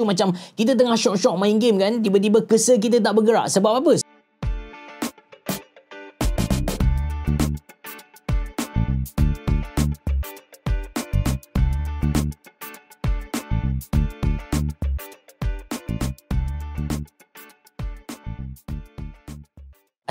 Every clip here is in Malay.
macam kita tengah syok-syok main game kan tiba-tiba kesa kita tak bergerak sebab apa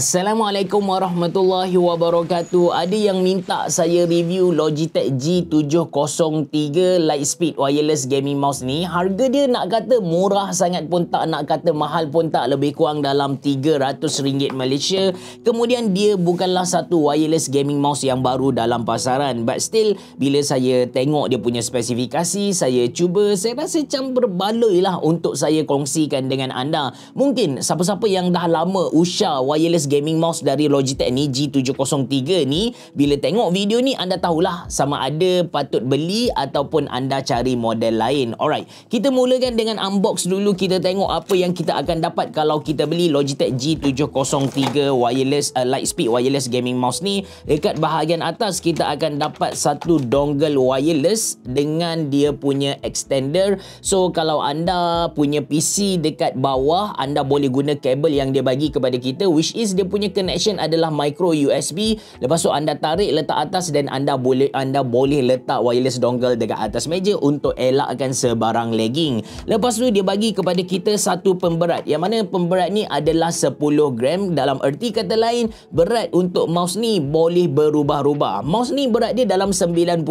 Assalamualaikum warahmatullahi wabarakatuh. Ada yang minta saya review Logitech G703 Lightspeed Wireless Gaming Mouse ni. Harga dia nak kata murah sangat pun tak, nak kata mahal pun tak. Lebih kurang dalam RM300 Malaysia. Kemudian dia bukanlah satu wireless gaming mouse yang baru dalam pasaran. But still, bila saya tengok dia punya spesifikasi, saya cuba, saya rasa macam berbaloi lah untuk saya kongsikan dengan anda. Mungkin siapa-siapa yang dah lama usha wireless gaming mouse dari Logitech ni G703 ni bila tengok video ni anda tahulah sama ada patut beli ataupun anda cari model lain alright kita mulakan dengan unbox dulu kita tengok apa yang kita akan dapat kalau kita beli Logitech G703 wireless uh, light speed wireless gaming mouse ni dekat bahagian atas kita akan dapat satu dongle wireless dengan dia punya extender so kalau anda punya PC dekat bawah anda boleh guna kabel yang dia bagi kepada kita which is dia punya connection adalah micro USB lepas tu anda tarik letak atas dan anda boleh anda boleh letak wireless dongle dekat atas meja untuk elakkan sebarang lagging lepas tu dia bagi kepada kita satu pemberat yang mana pemberat ni adalah 10 gram dalam erti kata lain berat untuk mouse ni boleh berubah-ubah mouse ni berat dia dalam 93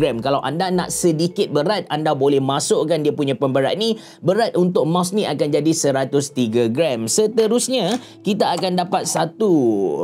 gram kalau anda nak sedikit berat anda boleh masukkan dia punya pemberat ni berat untuk mouse ni akan jadi 103 gram seterusnya kita akan dapat satu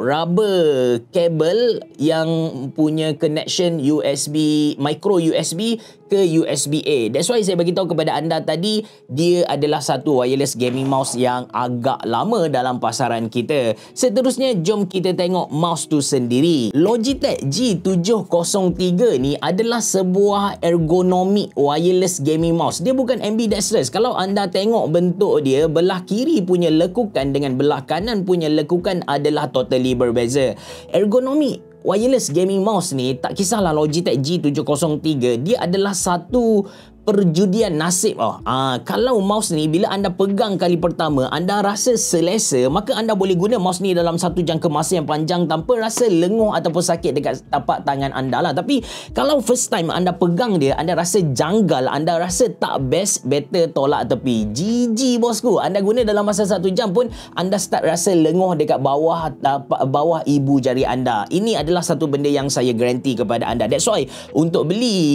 rubber cable yang punya connection USB micro USB ke USB A. That's why saya bagi tahu kepada anda tadi dia adalah satu wireless gaming mouse yang agak lama dalam pasaran kita. Seterusnya jom kita tengok mouse tu sendiri. Logitech G703 ni adalah sebuah ergonomik wireless gaming mouse. Dia bukan ambidextrous. Kalau anda tengok bentuk dia, belah kiri punya lekukan dengan belah kanan punya lekukan kan adalah totally berbeza. Ergonomi wireless gaming mouse ni tak kisahlah Logitech G703 dia adalah satu perjudian nasib oh, ah. Ha, kalau mouse ni bila anda pegang kali pertama anda rasa selesa maka anda boleh guna mouse ni dalam satu jangka masa yang panjang tanpa rasa lenguh ataupun sakit dekat tapak tangan anda lah. Tapi kalau first time anda pegang dia anda rasa janggal anda rasa tak best better tolak tepi. GG bosku anda guna dalam masa satu jam pun anda start rasa lenguh dekat bawah tapak, bawah ibu jari anda. Ini adalah satu benda yang saya guarantee kepada anda. That's why untuk beli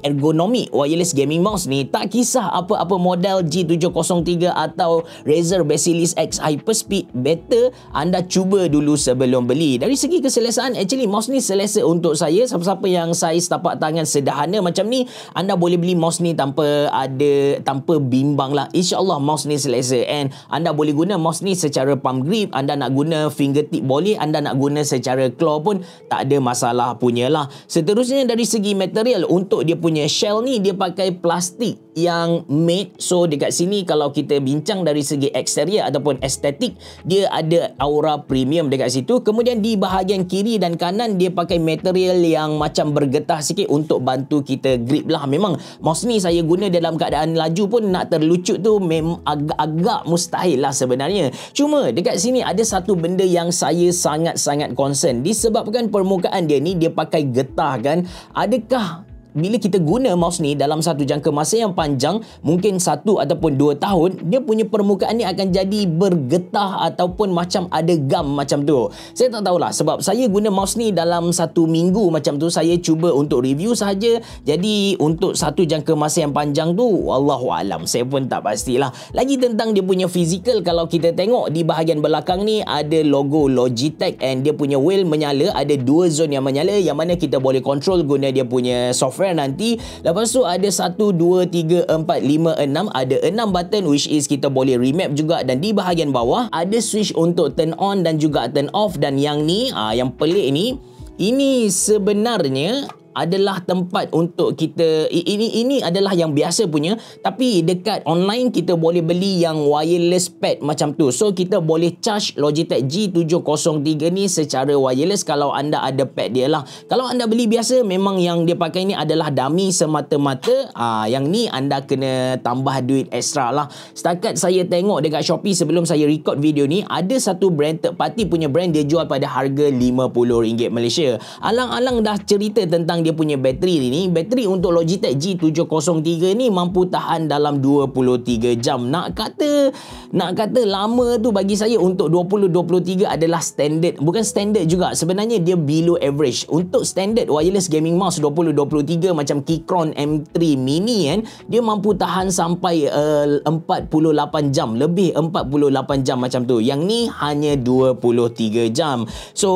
ergonomik wireless game gaming mouse ni tak kisah apa-apa model G703 atau Razer Basilis X Hyperspeed better anda cuba dulu sebelum beli dari segi keselesaan actually mouse ni selesa untuk saya siapa-siapa yang saiz tapak tangan sederhana macam ni anda boleh beli mouse ni tanpa ada tanpa bimbang lah insyaAllah mouse ni selesa and anda boleh guna mouse ni secara palm grip anda nak guna fingertip boleh anda nak guna secara claw pun tak ada masalah punya lah seterusnya dari segi material untuk dia punya shell ni dia pakai plastik yang made so dekat sini kalau kita bincang dari segi eksterior ataupun estetik dia ada aura premium dekat situ kemudian di bahagian kiri dan kanan dia pakai material yang macam bergetah sikit untuk bantu kita grip lah memang mouse ni saya guna dalam keadaan laju pun nak terlucut tu mem agak, agak mustahil lah sebenarnya cuma dekat sini ada satu benda yang saya sangat-sangat concern disebabkan permukaan dia ni dia pakai getah kan adakah bila kita guna mouse ni dalam satu jangka masa yang panjang mungkin satu ataupun dua tahun dia punya permukaan ni akan jadi bergetah ataupun macam ada gam macam tu saya tak tahulah sebab saya guna mouse ni dalam satu minggu macam tu saya cuba untuk review sahaja jadi untuk satu jangka masa yang panjang tu wallahu alam saya pun tak pastilah lagi tentang dia punya fizikal kalau kita tengok di bahagian belakang ni ada logo Logitech and dia punya wheel menyala ada dua zon yang menyala yang mana kita boleh control guna dia punya software brand nanti. Lepas tu ada 1, 2, 3, 4, 5, 6. Ada 6 button which is kita boleh remap juga. Dan di bahagian bawah ada switch untuk turn on dan juga turn off. Dan yang ni, aa, ah, yang pelik ni. Ini sebenarnya adalah tempat untuk kita ini ini adalah yang biasa punya tapi dekat online kita boleh beli yang wireless pad macam tu so kita boleh charge Logitech G703 ni secara wireless kalau anda ada pad dia lah kalau anda beli biasa memang yang dia pakai ni adalah dummy semata-mata ah yang ni anda kena tambah duit extra lah setakat saya tengok dekat Shopee sebelum saya record video ni ada satu brand third party punya brand dia jual pada harga RM50 Malaysia alang-alang dah cerita tentang dia punya bateri ni bateri untuk Logitech G703 ni mampu tahan dalam 23 jam nak kata nak kata lama tu bagi saya untuk 2023 adalah standard bukan standard juga sebenarnya dia below average untuk standard wireless gaming mouse 2023 macam Keychron M3 mini kan dia mampu tahan sampai eh, uh, 48 jam lebih 48 jam macam tu yang ni hanya 23 jam so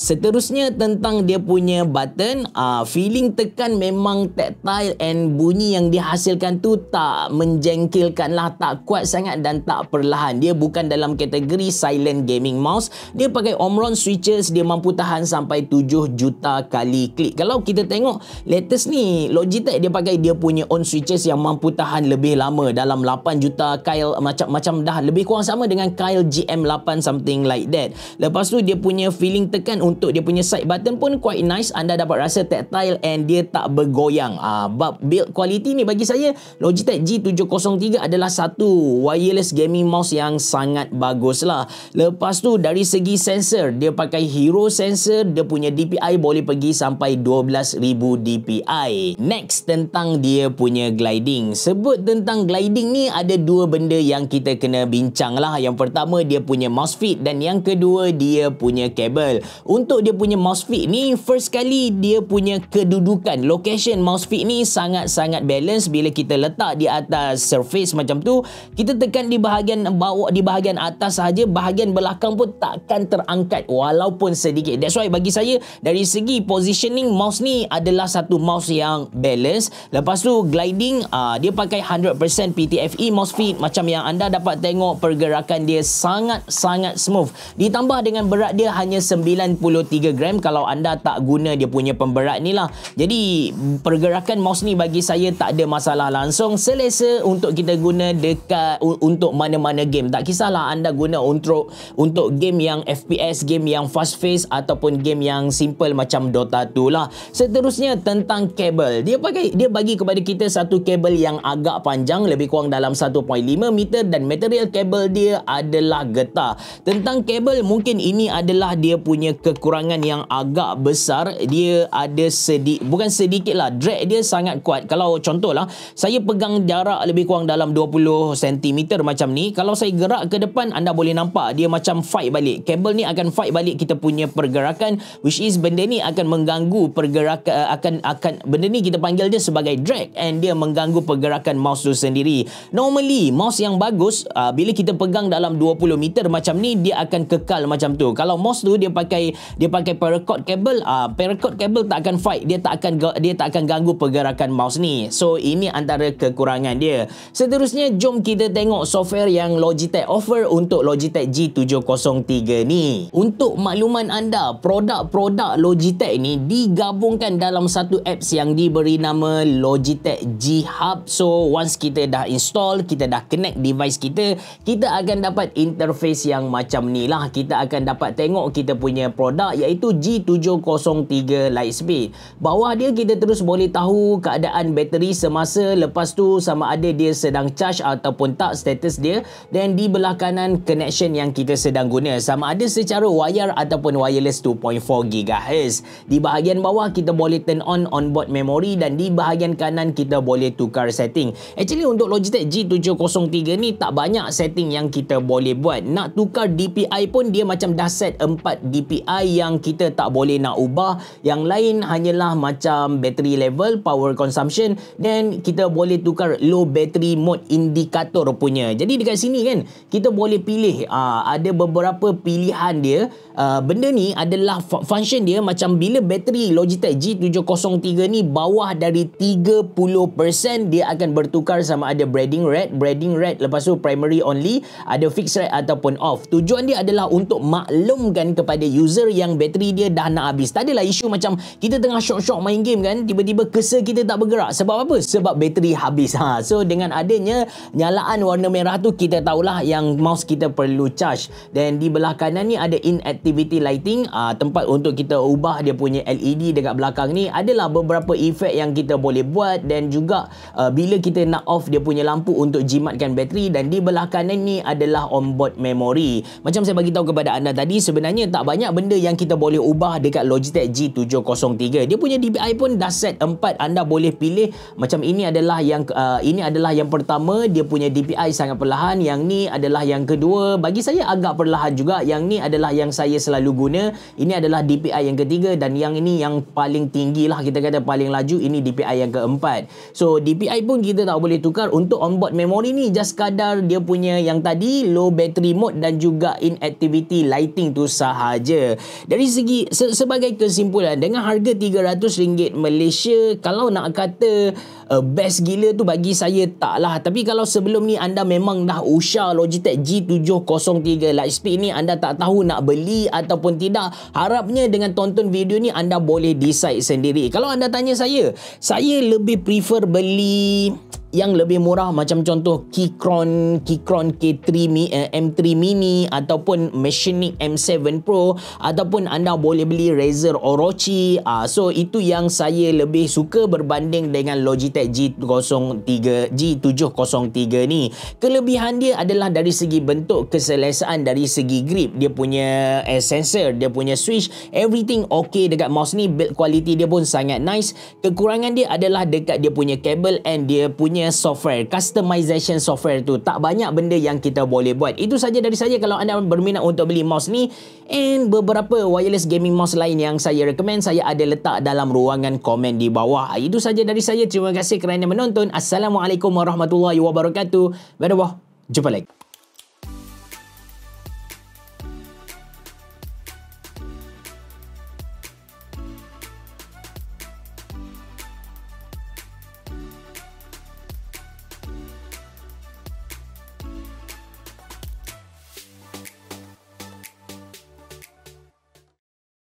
seterusnya tentang dia punya button uh, Ah, feeling tekan memang tactile and bunyi yang dihasilkan tu tak menjengkelkan lah tak kuat sangat dan tak perlahan dia bukan dalam kategori silent gaming mouse dia pakai Omron switches dia mampu tahan sampai 7 juta kali klik kalau kita tengok latest ni Logitech dia pakai dia punya on switches yang mampu tahan lebih lama dalam 8 juta Kyle macam-macam dah lebih kurang sama dengan Kyle GM8 something like that lepas tu dia punya feeling tekan untuk dia punya side button pun quite nice anda dapat rasa tactile volatile and dia tak bergoyang. Ah, but build quality ni bagi saya Logitech G703 adalah satu wireless gaming mouse yang sangat bagus lah. Lepas tu dari segi sensor, dia pakai hero sensor, dia punya DPI boleh pergi sampai 12,000 DPI. Next tentang dia punya gliding. Sebut tentang gliding ni ada dua benda yang kita kena bincang lah. Yang pertama dia punya mouse fit dan yang kedua dia punya kabel. Untuk dia punya mouse fit ni, first kali dia punya punya kedudukan location mouse fit ni sangat-sangat balance bila kita letak di atas surface macam tu kita tekan di bahagian bawah di bahagian atas saja, bahagian belakang pun takkan terangkat walaupun sedikit that's why bagi saya dari segi positioning mouse ni adalah satu mouse yang balance lepas tu gliding uh, dia pakai 100% PTFE mouse fit macam yang anda dapat tengok pergerakan dia sangat-sangat smooth ditambah dengan berat dia hanya 93 gram kalau anda tak guna dia punya pemberat ni lah. Jadi pergerakan mouse ni bagi saya tak ada masalah langsung. Selesa untuk kita guna dekat untuk mana-mana game. Tak kisahlah anda guna untuk untuk game yang FPS, game yang fast face ataupun game yang simple macam Dota 2 lah. Seterusnya tentang kabel. Dia pakai dia bagi kepada kita satu kabel yang agak panjang lebih kurang dalam 1.5 meter dan material kabel dia adalah getah. Tentang kabel mungkin ini adalah dia punya kekurangan yang agak besar. Dia ada sedikit bukan sedikit lah drag dia sangat kuat kalau contohlah saya pegang jarak lebih kurang dalam 20 cm macam ni kalau saya gerak ke depan anda boleh nampak dia macam fight balik kabel ni akan fight balik kita punya pergerakan which is benda ni akan mengganggu pergerakan eh, akan akan benda ni kita panggil dia sebagai drag and dia mengganggu pergerakan mouse tu sendiri normally mouse yang bagus uh, bila kita pegang dalam 20 meter macam ni dia akan kekal macam tu kalau mouse tu dia pakai dia pakai paracord kabel uh, paracord kabel tak akan fight dia tak akan dia tak akan ganggu pergerakan mouse ni. So ini antara kekurangan dia. Seterusnya jom kita tengok software yang Logitech offer untuk Logitech G703 ni. Untuk makluman anda, produk-produk Logitech ni digabungkan dalam satu apps yang diberi nama Logitech G Hub. So once kita dah install, kita dah connect device kita, kita akan dapat interface yang macam ni lah. Kita akan dapat tengok kita punya produk iaitu G703 Lightspeed. Bawah dia kita terus boleh tahu keadaan bateri semasa lepas tu sama ada dia sedang charge ataupun tak status dia dan di belah kanan connection yang kita sedang guna sama ada secara wire ataupun wireless 2.4 GHz. Di bahagian bawah kita boleh turn on onboard memory dan di bahagian kanan kita boleh tukar setting. Actually untuk Logitech G703 ni tak banyak setting yang kita boleh buat. Nak tukar DPI pun dia macam dah set 4 DPI yang kita tak boleh nak ubah. Yang lain hanya hanyalah macam battery level power consumption dan kita boleh tukar low battery mode indikator punya jadi dekat sini kan kita boleh pilih uh, ada beberapa pilihan dia uh, benda ni adalah function dia macam bila battery Logitech G703 ni bawah dari 30% dia akan bertukar sama ada breading red breading red lepas tu primary only ada fixed red ataupun off tujuan dia adalah untuk maklumkan kepada user yang battery dia dah nak habis tak adalah isu macam kita tengah tengah syok-syok main game kan tiba-tiba kesa kita tak bergerak sebab apa? sebab bateri habis ha. so dengan adanya nyalaan warna merah tu kita tahulah yang mouse kita perlu charge dan di belah kanan ni ada inactivity lighting aa, ha, tempat untuk kita ubah dia punya LED dekat belakang ni adalah beberapa efek yang kita boleh buat dan juga aa, ha, bila kita nak off dia punya lampu untuk jimatkan bateri dan di belah kanan ni adalah onboard memory macam saya bagi tahu kepada anda tadi sebenarnya tak banyak benda yang kita boleh ubah dekat Logitech G703 dia. Dia punya DBI pun dah set 4. Anda boleh pilih macam ini adalah yang uh, ini adalah yang pertama, dia punya DPI sangat perlahan. Yang ni adalah yang kedua. Bagi saya agak perlahan juga. Yang ni adalah yang saya selalu guna. Ini adalah DPI yang ketiga dan yang ini yang paling tinggi lah kita kata paling laju. Ini DPI yang keempat. So DPI pun kita tak boleh tukar untuk onboard memory ni just kadar dia punya yang tadi low battery mode dan juga inactivity lighting tu sahaja. Dari segi se sebagai kesimpulan dengan harga 3 RM300 Malaysia kalau nak kata uh, best gila tu bagi saya tak lah tapi kalau sebelum ni anda memang dah usah Logitech G703 Lightspeed ni anda tak tahu nak beli ataupun tidak harapnya dengan tonton video ni anda boleh decide sendiri kalau anda tanya saya saya lebih prefer beli yang lebih murah macam contoh Keychron Keychron K3 M3 Mini ataupun Machinic M7 Pro ataupun anda boleh beli Razer Orochi uh, so itu yang saya lebih suka berbanding dengan Logitech G03 G703 ni kelebihan dia adalah dari segi bentuk keselesaan dari segi grip dia punya uh, sensor dia punya switch everything okay dekat mouse ni build quality dia pun sangat nice kekurangan dia adalah dekat dia punya kabel and dia punya punya software customization software tu tak banyak benda yang kita boleh buat itu saja dari saya kalau anda berminat untuk beli mouse ni and beberapa wireless gaming mouse lain yang saya recommend saya ada letak dalam ruangan komen di bawah itu saja dari saya terima kasih kerana menonton assalamualaikum warahmatullahi wabarakatuh bye bye jumpa lagi